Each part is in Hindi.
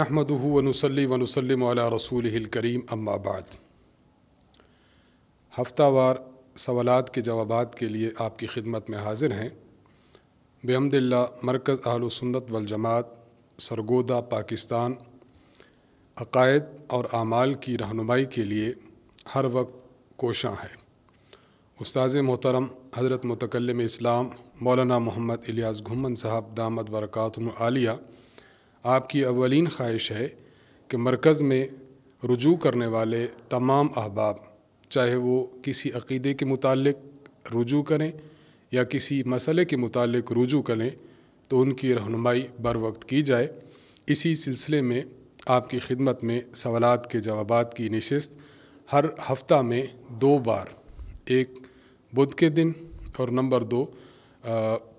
नहमद वनसली वनसलम रसूलकरीम अम्माबाद हफ्तावार सवालत के जवाब के लिए आपकी खिदमत में हाजिर हैं बेहमदिल्ला मरकज़ आलसन्नत वलजमात सरगोदा पाकिस्तान अकायद और आमाल की रहनुमाई के लिए हर वक्त कोशां है उस्ताज़ मोहतरम हज़रत मतकलम इस्लाम मौलाना मोहम्मद इलियास घुमन साहब दामद बरक़ात आलिया आपकी अवलिन ख्वाहिश है कि मरकज़ में रुजू करने वाले तमाम अहबाब चाहे वो किसी अक़ीदे के मुतालिक रुजू करें या किसी मसले के मुतालिक रुजू करें तो उनकी रहनुमाई बर वक्त की जाए इसी सिलसिले में आपकी खिदमत में सवाल के जवाब की नशस्त हर हफ्ता में दो बार एक बुध के दिन और नंबर दो आ,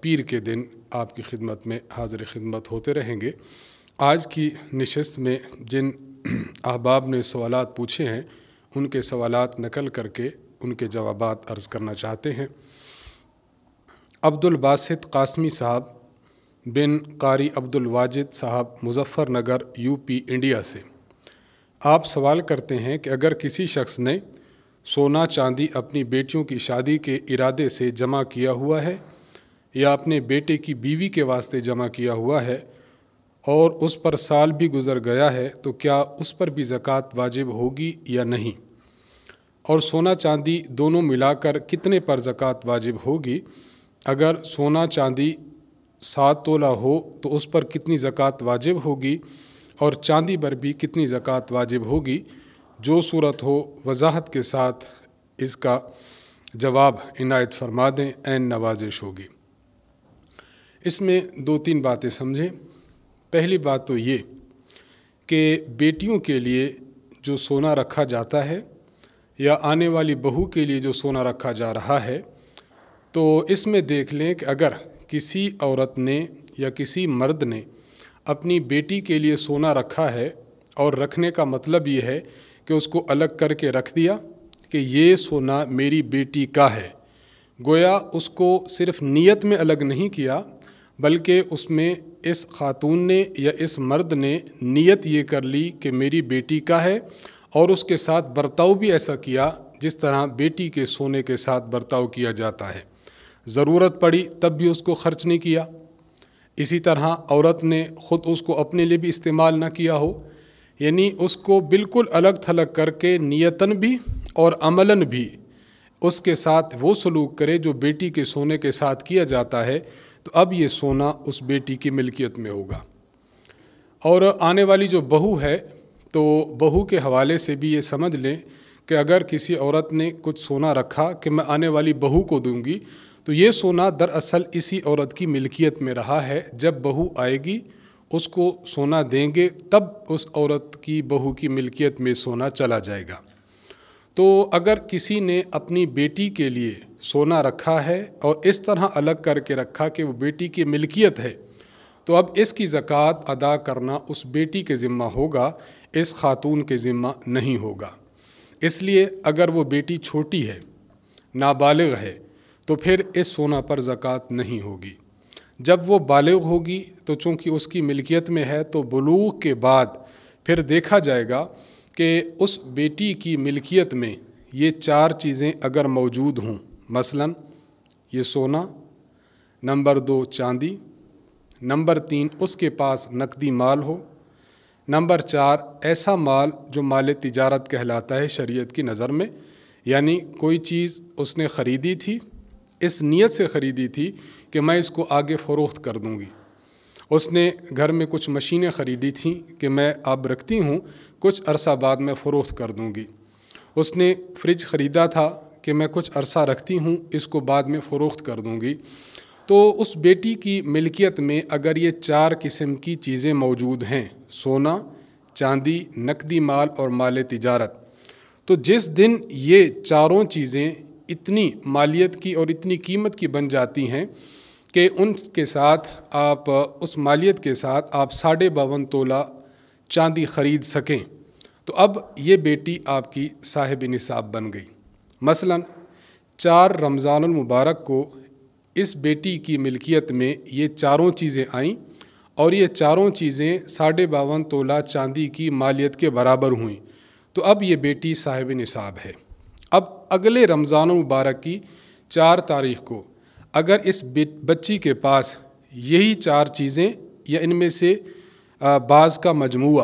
पीर के दिन आपकी खिदमत में हाजिर खिदमत होते रहेंगे आज की नशस्त में जिन अहबाब ने सवाल पूछे हैं उनके सवाल नकल करके उनके जवाब अर्ज़ करना चाहते हैं अब्दुलबासत कासमी साहब बिन कारी अब्दुलवाजिद साहब मुजफ्फरनगर यूपी इंडिया से आप सवाल करते हैं कि अगर किसी शख्स ने सोना चांदी अपनी बेटियों की शादी के इरादे से जमा किया हुआ है या अपने बेटे की बीवी के वास्ते जमा किया हुआ है और उस पर साल भी गुज़र गया है तो क्या उस पर भी ज़क़़त वाजिब होगी या नहीं और सोना चांदी दोनों मिलाकर कितने पर ज़क़़त वाजिब होगी अगर सोना चांदी सात तोला हो तो उस पर कितनी ज़क़़त वाजिब होगी और चांदी पर भी कितनी ज़क़़त वाजिब होगी जो सूरत हो वजाहत के साथ इसका जवाब इनायत फरमा दें नवाजिश होगी इसमें दो तीन बातें समझें पहली बात तो ये कि बेटियों के लिए जो सोना रखा जाता है या आने वाली बहू के लिए जो सोना रखा जा रहा है तो इसमें देख लें कि अगर किसी औरत ने या किसी मर्द ने अपनी बेटी के लिए सोना रखा है और रखने का मतलब ये है कि उसको अलग करके रख दिया कि ये सोना मेरी बेटी का है गोया उसको सिर्फ नीयत में अलग नहीं किया बल्कि उसमें इस खातून ने या इस मर्द ने नियत ये कर ली कि मेरी बेटी का है और उसके साथ बर्ताव भी ऐसा किया जिस तरह बेटी के सोने के साथ बर्ताव किया जाता है ज़रूरत पड़ी तब भी उसको ख़र्च नहीं किया इसी तरह औरत ने ख़ुद उसको अपने लिए भी इस्तेमाल ना किया हो यानी उसको बिल्कुल अलग थलग करके नियतन भी और अमलन भी उसके साथ वो सलूक करे जो बेटी के सोने के साथ किया जाता है तो अब ये सोना उस बेटी की मिल्कियत में होगा और आने वाली जो बहू है तो बहू के हवाले से भी ये समझ लें कि अगर किसी औरत ने कुछ सोना रखा कि मैं आने वाली बहू को दूंगी तो ये सोना दरअसल इसी औरत की मिल्कियत में रहा है जब बहू आएगी उसको सोना देंगे तब उस औरत की बहू की मिल्कियत में सोना चला जाएगा तो अगर किसी ने अपनी बेटी के लिए सोना रखा है और इस तरह अलग करके रखा कि वो बेटी की मिल्कियत है तो अब इसकी ज़क़़त अदा करना उस बेटी के ज़िम्मा होगा इस खातून के ज़िम्मा नहीं होगा इसलिए अगर वो बेटी छोटी है नाबालिग है तो फिर इस सोना पर ज़क़़त नहीं होगी जब वो बालग होगी तो चूँकि उसकी मिल्कियत में है तो बलूग के बाद फिर देखा जाएगा कि उस बेटी की मिल्कियत में ये चार चीज़ें अगर मौजूद हों मसलन ये सोना नंबर दो चांदी नंबर तीन उसके पास नकदी माल हो नंबर चार ऐसा माल जो माल तिजारत कहलाता है शरीयत की नज़र में यानी कोई चीज़ उसने ख़रीदी थी इस नीयत से ख़रीदी थी कि मैं इसको आगे फ़रोख्त कर दूँगी उसने घर में कुछ मशीनें ख़रीदी थी कि मैं अब रखती हूँ कुछ अरसा बाद मैं फ़रोख्त कर दूँगी उसने फ्रिज ख़रीदा था कि मैं कुछ अरसा रखती हूँ इसको बाद में फ़रोख्त कर दूँगी तो उस बेटी की मिल्कियत में अगर ये चार किस्म की चीज़ें मौजूद हैं सोना चांदी नकदी माल और माल तिजारत तो जिस दिन ये चारों चीज़ें इतनी मालियत की और इतनी कीमत की बन जाती हैं कि उनके साथ आप उस मालियत के साथ आप साढ़े बावन तोला चांदी ख़रीद सकें तो अब ये बेटी आपकी साहिब निसाब बन गई मसलन चार मुबारक को इस बेटी की मिल्कियत में ये चारों चीज़ें आईं और ये चारों चीज़ें साढ़े बावन तोला चांदी की मालियत के बराबर हुई तो अब ये बेटी साहिब निसाब है अब अगले रमज़ान मुबारक की चार तारीख को अगर इस बच्ची के पास यही चार चीज़ें या इनमें से बाज़ का मजमू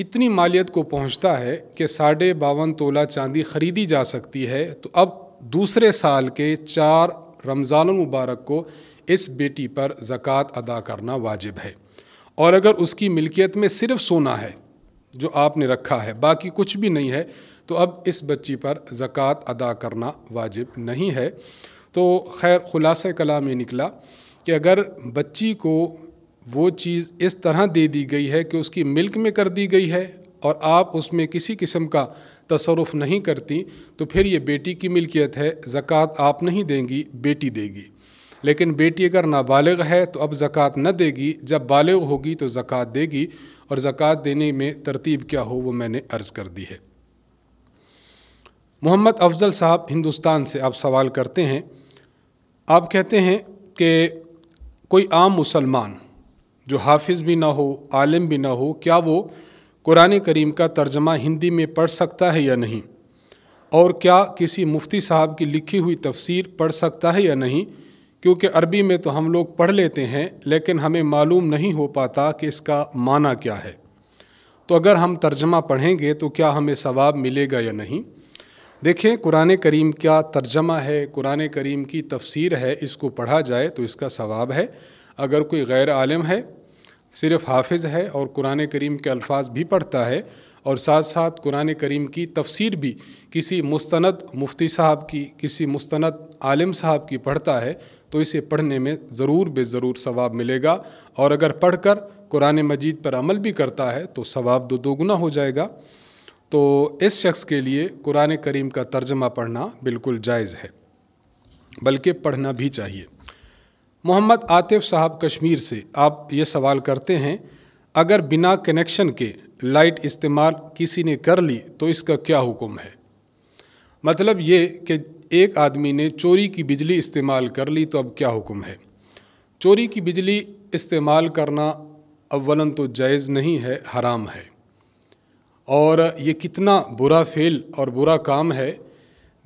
इतनी मालियत को पहुंचता है कि साढ़े बावन तोला चांदी खरीदी जा सकती है तो अब दूसरे साल के चार रमज़ान मुबारक को इस बेटी पर ज़क़़त अदा करना वाजिब है और अगर उसकी मिल्कियत में सिर्फ सोना है जो आपने रखा है बाकी कुछ भी नहीं है तो अब इस बच्ची पर ज़क़़त अदा करना वाजिब नहीं है तो खैर ख़ुलास कलाम ये निकला कि अगर बच्ची को वो चीज़ इस तरह दे दी गई है कि उसकी मिल्क में कर दी गई है और आप उसमें किसी किस्म का तसरफ नहीं करती तो फिर ये बेटी की मिल्कियत है ज़क़़त आप नहीं देंगी बेटी देगी लेकिन बेटी अगर नाबालिग है तो अब ज़क़़त न देगी जब बालग होगी तो ज़क़़त देगी और ज़क़़त देने में तरतीब क्या हो वो मैंने अर्ज़ कर दी है मोहम्मद अफजल साहब हिंदुस्तान से आप सवाल करते हैं आप कहते हैं कि कोई आम मुसलमान जो हाफिज़ भी ना हो आलिम भी ना हो क्या वो कुरान करीम का तर्जमा हिंदी में पढ़ सकता है या नहीं और क्या किसी मुफ्ती साहब की लिखी हुई तफसीर पढ़ सकता है या नहीं क्योंकि अरबी में तो हम लोग पढ़ लेते हैं लेकिन हमें मालूम नहीं हो पाता कि इसका माना क्या है तो अगर हम तर्जमा पढ़ेंगे तो क्या हमें सवाब मिलेगा या नहीं देखें कुरान करीम क्या तर्जमा है कुरान करीम की तफसीर है इसको पढ़ा जाए तो इसका सवाब है अगर कोई गैर आलम है सिर्फ हाफिज़ है और कुरान करीम के अल्फाज भी पढ़ता है और साथ साथ कुरान करीम की तफसीर भी किसी मुस्तनद मुफ्ती साहब की किसी मुस्तनद आलिम साहब की पढ़ता है तो इसे पढ़ने में ज़रूर बेज़रूर सवाब मिलेगा और अगर पढ़ कर कुरान मजीद पर अमल भी करता है तो सवाब दो दोगुना हो जाएगा तो इस शख्स के लिए कुरान करीम का तर्जमा पढ़ना बिल्कुल जायज़ है बल्कि पढ़ना भी चाहिए मोहम्मद आतिफ साहब कश्मीर से आप ये सवाल करते हैं अगर बिना कनेक्शन के लाइट इस्तेमाल किसी ने कर ली तो इसका क्या हुक्म है मतलब ये कि एक आदमी ने चोरी की बिजली इस्तेमाल कर ली तो अब क्या हुक्म है चोरी की बिजली इस्तेमाल करना अवलन तो जायज़ नहीं है हराम है और ये कितना बुरा फेल और बुरा काम है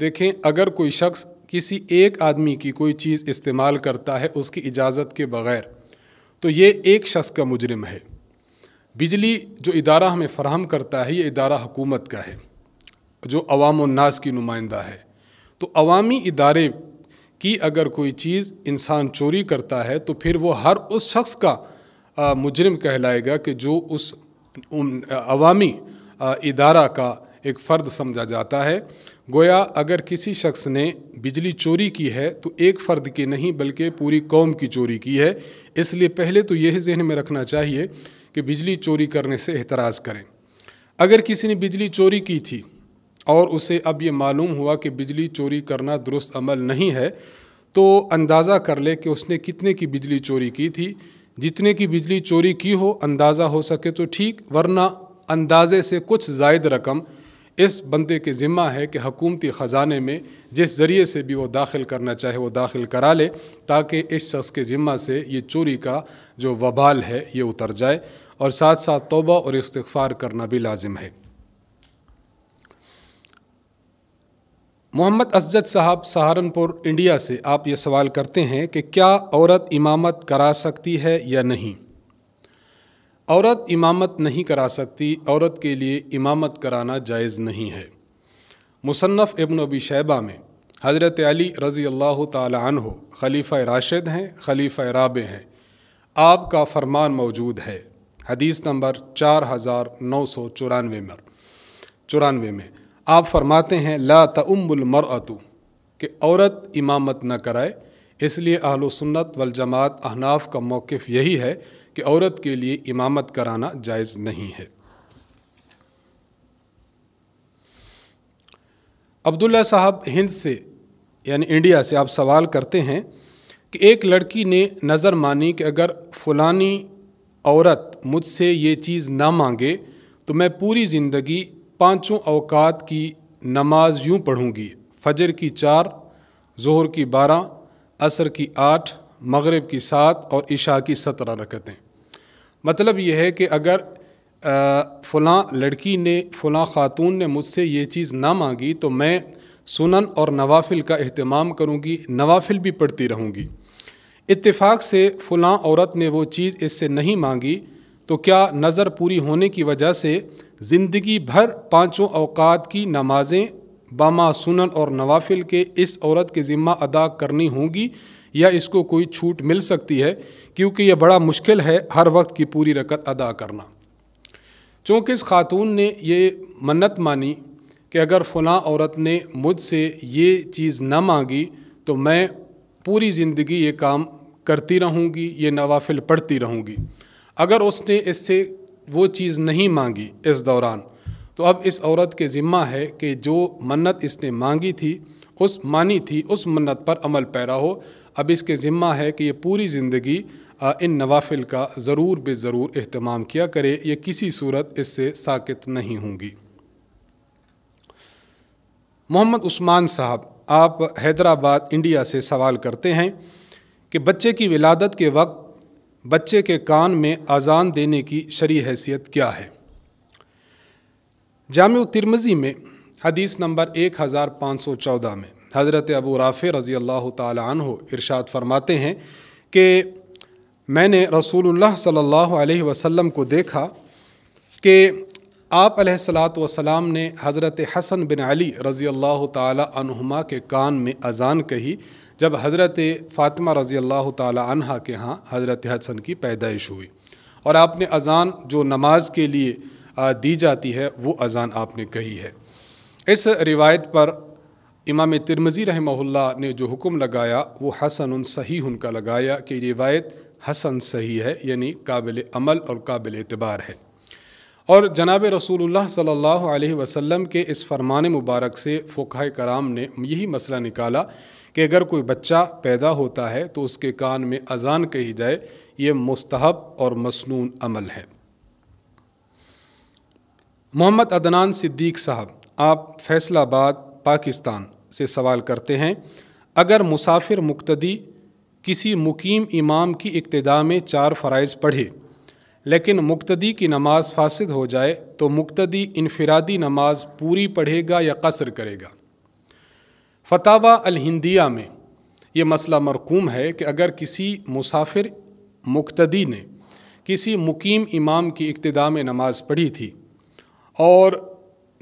देखें अगर कोई शख्स किसी एक आदमी की कोई चीज़ इस्तेमाल करता है उसकी इजाज़त के बग़ैर तो ये एक शख्स का मुजरम है बिजली जो इदारा हमें फ़राहम करता है ये इदारा हुकूमत का है जो अवाम नाज की नुमाइंदा है तो अवामी इदारे की अगर कोई चीज़ इंसान चोरी करता है तो फिर वो हर उस शख्स का मुजरम कहलाएगा कि जो उस अवामी इदारा का एक फ़र्द समझा जाता है गोया अगर किसी शख्स ने बिजली चोरी की है तो एक फ़र्द की नहीं बल्कि पूरी कौम की चोरी की है इसलिए पहले तो यह जहन में रखना चाहिए कि बिजली चोरी करने से एतराज़ करें अगर किसी ने बिजली चोरी की थी और उसे अब ये मालूम हुआ कि बिजली चोरी करना दुरुस्त अमल नहीं है तो अंदाज़ा कर ले कि उसने कितने की बिजली चोरी की थी जितने की बिजली चोरी की हो अंदाज़ा हो सके तो ठीक वरना अंदाजे से कुछ जायद रकम इस बंदे के ज़िम्मा है कि हकूमती ख़जाने में जिस ज़रिए से भी वो दाखिल करना चाहे वो दाखिल करा ले ताकि इस शख्स के ज़िम्मा से ये चोरी का जो वबाल है ये उतर जाए और साथ साथ तोबा और इस्तफ़ार करना भी लाजिम है मोहम्मद असजद साहब सहारनपुर इंडिया से आप ये सवाल करते हैं कि क्या औरत इमामत करा सकती है या नहीं औरत इमामत नहीं करा सकती औरत के लिए इमामत कराना जायज़ नहीं है मुसन्फ़ इबन अबी शैबा में हज़रत अली रज़ी अल्लाह तहो खलीफ़ राशिद हैं खलीफ़ राब हैं आपका फरमान मौजूद है हदीस नंबर चार हज़ार नौ सौ चौरानवे में चौरानवे में आप फरमाते हैं ला तउमर अतु कि औरत इमामत न कराए इसलिए अहल वलजमात अहनाफ का मौक़ यही है कि औरत के लिए इमामत कराना जायज़ नहीं है अब्दुल्ला साहब हिंद से यानी इंडिया से आप सवाल करते हैं कि एक लड़की ने नज़र मानी कि अगर फलानी औरत मुझसे ये चीज़ ना मांगे तो मैं पूरी ज़िंदगी पांचों अवकात की नमाज यूँ पढ़ूँगी फजर की चार ज़ोहर की बारह असर की आठ मगरब की सात और इशा की सत्रह रकतें मतलब यह है कि अगर फ़लाँ लड़की ने फ़लाँ ख़ातून ने मुझसे ये चीज़ ना मांगी तो मैं सुनन और नवाफिल का अहतमाम करूँगी नवाफिल भी पढ़ती रहूँगी इतफाक़ से फ़लाँ औरत ने वो चीज़ इससे नहीं मांगी तो क्या नज़र पूरी होने की वजह से ज़िंदगी भर पाँचों अवकात की नमाज़ें बामा सुनन और नवाफिल के इस औरत के ज़िम्मा अदा करनी होंगी या इसको कोई छूट मिल सकती है क्योंकि यह बड़ा मुश्किल है हर वक्त की पूरी रकत अदा करना चूँकि इस खातून ने ये मन्नत मानी कि अगर फ़लाँ औरत ने मुझसे ये चीज़ ना मांगी तो मैं पूरी ज़िंदगी ये काम करती रहूँगी ये नवाफिल पढ़ती रहूँगी अगर उसने इससे वो चीज़ नहीं मांगी इस दौरान तो अब इस औरत के ज़िम्मा है कि जो मन्नत इसने मांगी थी उस मानी थी उस मन्नत पर अमल पैरा हो अब इसके ज़िम्मा है कि ये पूरी ज़िंदगी इन नवाफिल का ज़रूर बे ज़रूर अहतमाम किया करे ये किसी सूरत इससे साकित नहीं होंगी मोहम्मद उस्मान साहब आप हैदराबाद इंडिया से सवाल करते हैं कि बच्चे की विलादत के वक्त बच्चे के कान में अजान देने की शरी हैसियत क्या है जाम तिरमजी में हदीस नंबर एक हज़ार पाँच सौ चौदह में हज़रत अबू राफ़ रज़ी अल्लाह तु इरशाद फरमाते हैं कि मैंने रसूलुल्लाह सल्लल्लाहु अलैहि वसल्लम को देखा कि आप सलात वसलाम ने हज़रत हसन बिन अली रज़ी अल्लाह तुमा के कान में अजान कही जब हज़रत फ़ातिमा रज़ी अल्लाह तहा के यहाँ हज़रत हसन की पैदाइश हुई और आपने अजान जो नमाज के लिए दी जाती है वो अजान आपने कही है इस रिवायत पर इमाम तिरमज़ी रहमहुल्ला ने जो हुक्म लगाया वो हसन सही उनका लगाया कि रिवायत हसन सही है यानी काबिल अमल और काबिल अतबार है और जनाब रसूलुल्लाह सल्लल्लाहु अलैहि वसल्लम के इस फरमान मुबारक से फ़ुकाह कराम ने यही मसला निकाला कि अगर कोई बच्चा पैदा होता है तो उसके कान में अजान कही जाए ये मस्तहब और मसनून अमल है मोहम्मद अदनान सिद्दीक साहब आप फैसलाबाद पाकिस्तान से सवाल करते हैं अगर मुसाफिर मुक्तदी किसी मुकीम इमाम की इब्तदा में चार फ़रज़ पढ़े लेकिन मुक्तदी की नमाज फासिद हो जाए तो मुक्तदी इनफरादी नमाज पूरी पढ़ेगा या कसर करेगा फतावा अलहिंदिया में ये मसला मरकूम है कि अगर किसी मुसाफिर मुक्तदी ने किसी मुकीम इमाम की इब्तदा में नमाज पढ़ी थी और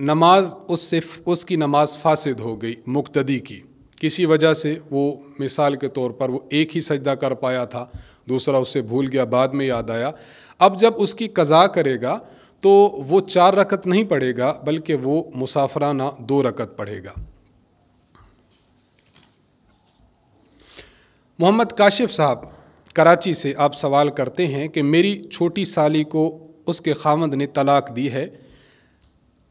नमाज उस से उसकी नमाज फासिद हो गई मुक्तदी की किसी वजह से वो मिसाल के तौर पर वो एक ही सजदा कर पाया था दूसरा उससे भूल गया बाद में याद आया अब जब उसकी कज़ा करेगा तो वो चार रकत नहीं पढ़ेगा बल्कि वो मुसाफराना दो रकत पढ़ेगा मोहम्मद काशिफ साहब कराची से आप सवाल करते हैं कि मेरी छोटी साली को उसके खामद ने तलाक दी है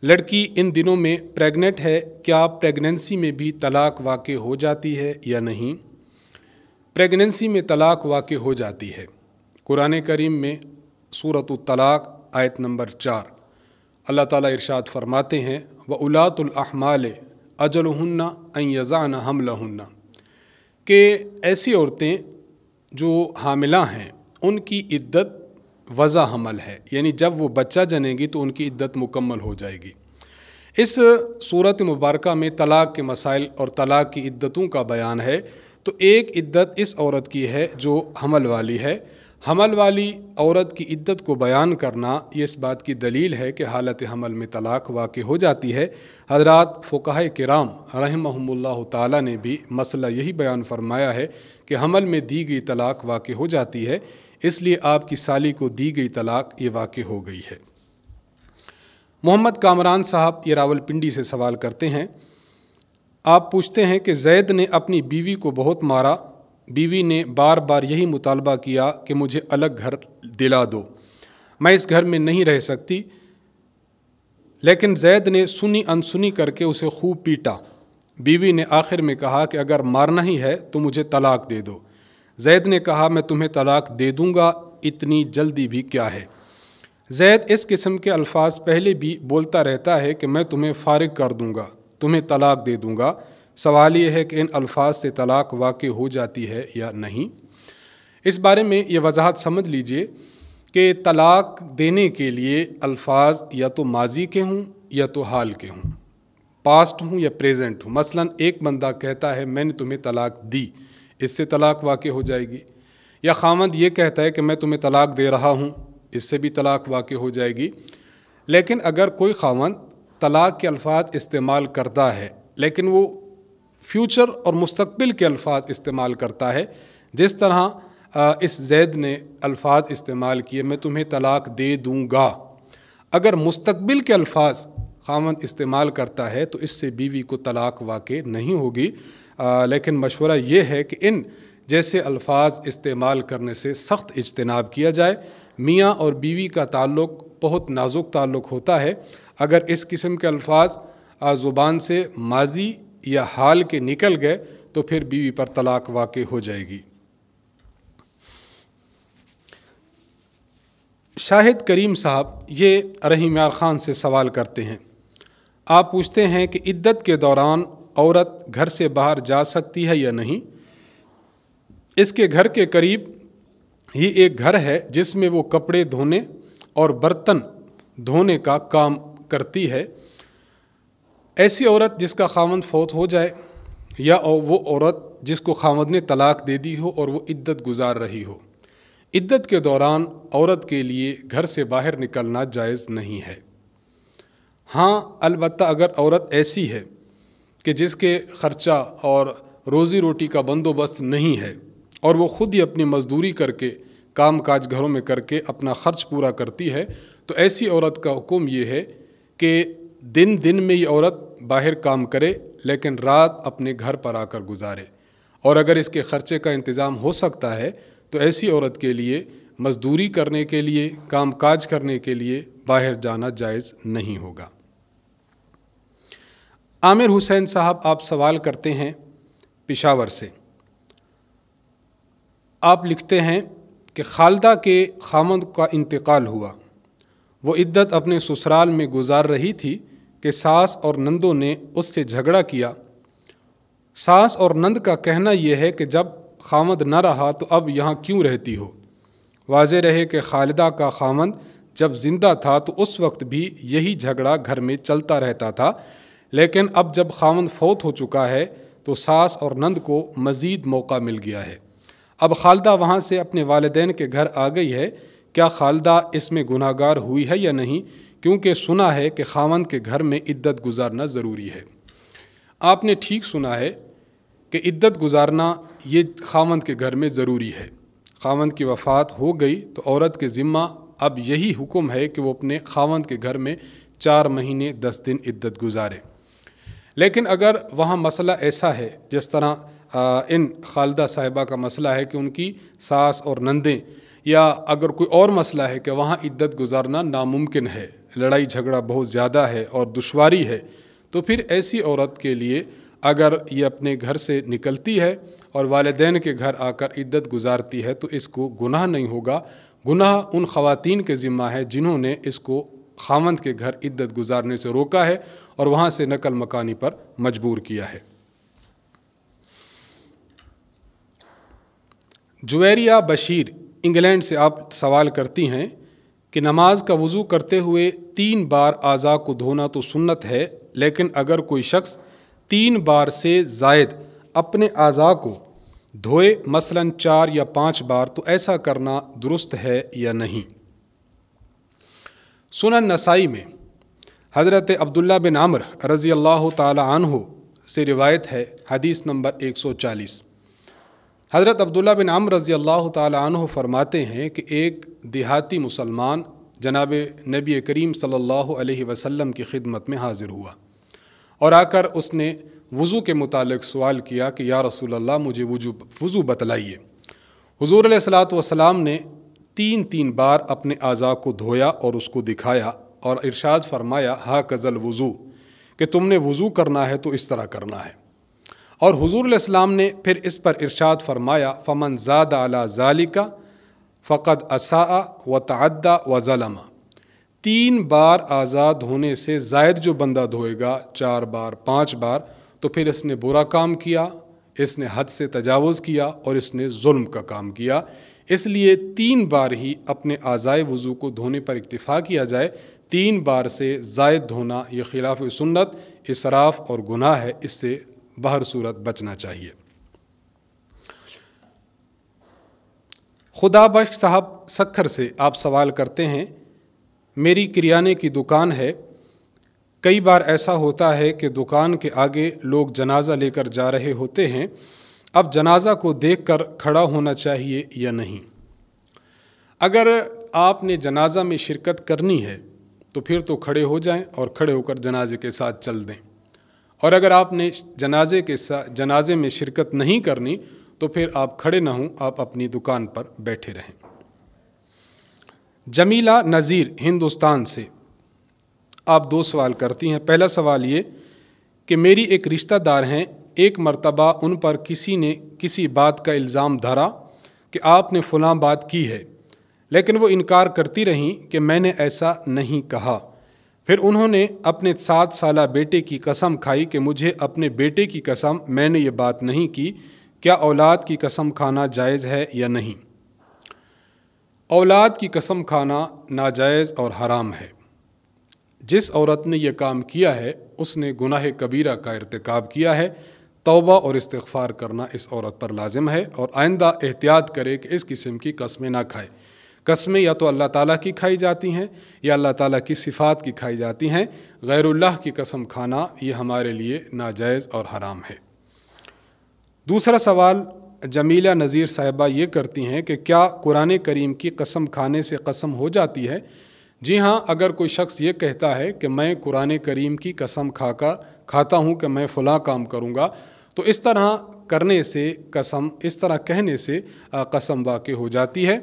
लड़की इन दिनों में प्रेग्नेंट है क्या प्रेगनेंसी में भी तलाक वाक़ हो जाती है या नहीं प्रेगनेंसी में तलाक वाक़ हो जाती है कुरान करीम में सूरत तलाक आयत नंबर चार अल्लाह ताला इरशाद फरमाते हैं व उलातुलहमाल अजान हमल हन्ना के ऐसी औरतें जो हामिला हैं उनकी इद्दत वज़ा हमल है यानी जब वो बच्चा जनेगी तो उनकी इद्दत मुकम्मल हो जाएगी इस सूरत मुबारक में तलाक़ के मसाइल और तलाक़ की इद्दतों का बयान है तो एक इद्दत इस औरत की है जो हमल वाली है हमल वाली औरत की इद्दत को बयान करना ये इस बात की दलील है कि हालत हमल में तलाक़ वाक़ हो जाती है हजरात फ़ुकाह कराम रहमल्ला ताली ने भी मसला यही बयान फरमाया है कि हमल में दी गई तलाक़ वाक़ हो जाती है इसलिए आपकी साली को दी गई तलाक ये वाक़ हो गई है मोहम्मद कामरान साहब ये रावलपिंडी से सवाल करते हैं आप पूछते हैं कि जैद ने अपनी बीवी को बहुत मारा बीवी ने बार बार यही मुतालबा किया कि मुझे अलग घर दिला दो मैं इस घर में नहीं रह सकती लेकिन जैद ने सुनी अनसुनी करके उसे खूब पीटा बीवी ने आखिर में कहा कि अगर मारना ही है तो मुझे तलाक दे दो जैद ने कहा मैं तुम्हें तलाक दे दूँगा इतनी जल्दी भी क्या है जैद इस किस्म के अल्फाज पहले भी बोलता रहता है कि मैं तुम्हें फारग कर दूँगा तुम्हें तलाक दे दूँगा सवाल यह है कि इन अल्फाज से तलाक वाक़ हो जाती है या नहीं इस बारे में ये वजाहत समझ लीजिए कि तलाक देने के लिए अल्फाज या तो माजी के हों या तो हाल के हों पास्ट हूँ या प्रेजेंट हूँ मसलन एक बंदा कहता है मैंने तुम्हें तलाक दी इससे तलाक वाक़ हो जाएगी या खामद ये कहता है कि मैं तुम्हें तलाक दे रहा हूँ इससे भी तलाक वाक़ हो जाएगी लेकिन अगर कोई खामंद तलाक के अल्फाज इस्तेमाल करता है लेकिन वो फ्यूचर और मुस्तबिल के अल्फाज इस्तेमाल करता है जिस तरह इस जैद ने अल्फाज इस्तेमाल किए मैं तुम्हें तलाक दे दूँगा अगर मुस्तबिल के अल्फाज खामन इस्तेमाल करता है तो इससे बीवी को तलाक वाक़ नहीं होगी आ, लेकिन मशवरा ये है कि इन जैसे अल्फाज इस्तेमाल करने से सख्त इजतनाब किया जाए मियाँ और बीवी का ताल्लुक बहुत नाजुक ताल्लुक होता है अगर इस किस्म के अल्फाज ज़ुबान से माजी या हाल के निकल गए तो फिर बीवी पर तलाक वाक़ हो जाएगी शाहिद करीम साहब ये रहीम यार ख़ान से सवाल करते हैं आप पूछते हैं कि इद्दत के दौरान औरत घर से बाहर जा सकती है या नहीं इसके घर के करीब ही एक घर है जिसमें वो कपड़े धोने और बर्तन धोने का काम करती है ऐसी औरत जिसका खामंद फौत हो जाए या वो औरत जिसको खामद ने तलाक दे दी हो और वो इद्दत गुजार रही हो इद्दत के दौरान औरत के लिए घर से बाहर निकलना जायज़ नहीं है हाँ अलबत्त अगर औरत ऐसी है कि जिसके ख़र्चा और रोज़ी रोटी का बंदोबस्त नहीं है और वो ख़ुद ही अपनी मजदूरी करके काम काज घरों में करके अपना ख़र्च पूरा करती है तो ऐसी औरत का हुक्म ये है कि दिन दिन में ये औरत बाहर काम करे लेकिन रात अपने घर पर आकर गुजारे और अगर इसके ख़र्चे का इंतज़ाम हो सकता है तो ऐसी औरत के लिए मजदूरी करने के लिए काम काज करने के लिए बाहर जाना जायज़ नहीं होगा आमिर हुसैन साहब आप सवाल करते हैं पिशावर से आप लिखते हैं कि खालदा के खामद का इंतकाल हुआ वो इद्दत अपने ससुराल में गुजार रही थी कि सास और नंदों ने उससे झगड़ा किया सास और नंद का कहना यह है कि जब खामद न रहा तो अब यहाँ क्यों रहती हो वाज रहे कि खालदा का खामद जब जिंदा था तो उस वक्त भी यही झगड़ा घर में चलता रहता था लेकिन अब जब खावन फौत हो चुका है तो सास और नंद को मज़ीद मौका मिल गया है अब खालदा वहाँ से अपने वालदेन के घर आ गई है क्या खालदा इसमें गुनागार हुई है या नहीं क्योंकि सुना है कि खावंद के घर में इद्दत गुजारना ज़रूरी है आपने ठीक सुना है कि इद्दत गुजारना ये खावंद के घर में ज़रूरी है खावंद की वफ़ात हो गई तो औरत के ज़िम्मा अब यही हुक्म है कि वो अपने खावंद के घर में चार महीने दस दिन इद्दत गुजारे लेकिन अगर वहाँ मसला ऐसा है जिस तरह इन खालदा साहिबा का मसला है कि उनकी सास और नंदें या अगर कोई और मसला है कि वहाँ इद्दत गुजारना नामुमकिन है लड़ाई झगड़ा बहुत ज़्यादा है और दुशारी है तो फिर ऐसी औरत के लिए अगर ये अपने घर से निकलती है और वालदेन के घर आकर इद्दत गुजारती है तो इसको गुनाह नहीं होगा गुनाह उन खातन के ज़िम्मा है जिन्होंने इसको खामंद के घर इद्दत गुजारने से रोका है और वहाँ से नकल मकानी पर मजबूर किया है जुवैरिया बशीर इंग्लैंड से आप सवाल करती हैं कि नमाज का वज़ू करते हुए तीन बार आज़ा को धोना तो सुन्नत है लेकिन अगर कोई शख्स तीन बार से जायद अपने आज़ा को धोए मसलन चार या पाँच बार तो ऐसा करना दुरुस्त है या नहीं सुनन नसाई में हज़रत अब्दुल्ला बिन आमर रज़ी अल्लाह तु से रिवायत है हदीस नंबर 140 हज़रत अब्दुल्ला बिन आमर रज़ी अल्लाह तु फरमाते हैं कि एक देहाती मुसलमान जनाब नबी करीम सल्ला अलैहि की खिदमत में हाज़िर हुआ और आकर उसने वज़ू के मुतालिक सवाल किया कि या रसूल अल्लाह मुझे वजू वज़ू बतलाइए हजूर सलात वसलाम ने तीन तीन बार अपने आज़ा को धोया और उसको दिखाया और इरशाद फरमाया हा कज़ल वज़ू कि तुमने वज़ू करना है तो इस तरह करना है और हजूर ने फिर इस पर इरशाद फरमाया फ़मन ज़ाद अला ज़ालिका फ़कद असा व तदा व ज़लमा तीन बार आज़ाद होने से जायद जो बंदा धोएगा चार बार पाँच बार तो फिर इसने बुरा काम किया इसने हद से तजावज़ किया और इसने जुल्म का काम किया इसलिए तीन बार ही अपने आज़ाए वज़ू को धोने पर इतफ़ा किया जाए तीन बार से जायद होना ये खिलाफ सुन्नत इसराफ और गुनाह है इससे बहर सूरत बचना चाहिए खुदा बख्श साहब सखर से आप सवाल करते हैं मेरी किराने की दुकान है कई बार ऐसा होता है कि दुकान के आगे लोग जनाजा लेकर जा रहे होते हैं अब जनाजा को देख कर खड़ा होना चाहिए या नहीं अगर आपने जनाजा में शिरकत करनी है तो फिर तो खड़े हो जाएं और खड़े होकर जनाजे के साथ चल दें और अगर आपने जनाजे के साथ जनाजे में शिरकत नहीं करनी तो फिर आप खड़े ना हों आप अपनी दुकान पर बैठे रहें जमीला नज़ीर हिंदुस्तान से आप दो सवाल करती हैं पहला सवाल ये कि मेरी एक रिश्तेदार हैं एक मर्तबा उन पर किसी ने किसी बात का इल्ज़ाम धरा कि आपने फलां बात की है लेकिन वो इनकार करती रहीं कि मैंने ऐसा नहीं कहा फिर उन्होंने अपने सात साल बेटे की कसम खाई कि मुझे अपने बेटे की कसम मैंने ये बात नहीं की क्या औलाद की कसम खाना जायज़ है या नहीं औलाद की कसम खाना नाजायज़ और हराम है जिस औरत ने यह काम किया है उसने गुनाह कबीरा का irतकब किया है तोबा और इस्तफ़ार करना इस औरत पर लाजिम है और आइंदा एहतियात करे कि इस किस्म की कस्में ना खाए कस्में या तो अल्लाह ताला की खाई जाती हैं या अल्लाह ताला की सिफ़ात की खाई जाती हैं गैरुल्लाह की कसम खाना ये हमारे लिए नाजायज़ और हराम है दूसरा सवाल जमीला नज़ीर साहिबा ये करती हैं कि क्या कुरान करीम की कसम खाने से कसम हो जाती है जी हाँ अगर कोई शख्स ये कहता है कि मैं कुरान करीम की कसम खाकर खाता हूँ कि मैं फ़लाँ काम करूँगा तो इस तरह करने से कसम इस तरह कहने से कसम वाक़ हो जाती है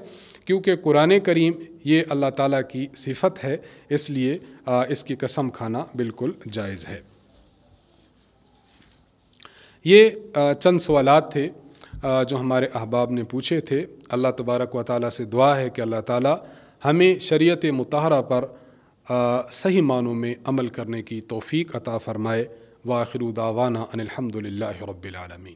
क्योंकि कुरान करीम ये अल्लाह ताला की सिफत है इसलिए इसकी कसम खाना बिल्कुल जायज़ है ये चंद सवाल थे जो हमारे अहबाब ने पूछे थे अल्लाह तबारक व ताली से दुआ है कि अल्लाह ताली हमें शरीयत मतहरा पर सही मानों में अमल करने की तोफ़ी अता फ़रमाए वाखिर दावाना अनिलहमदिल्ला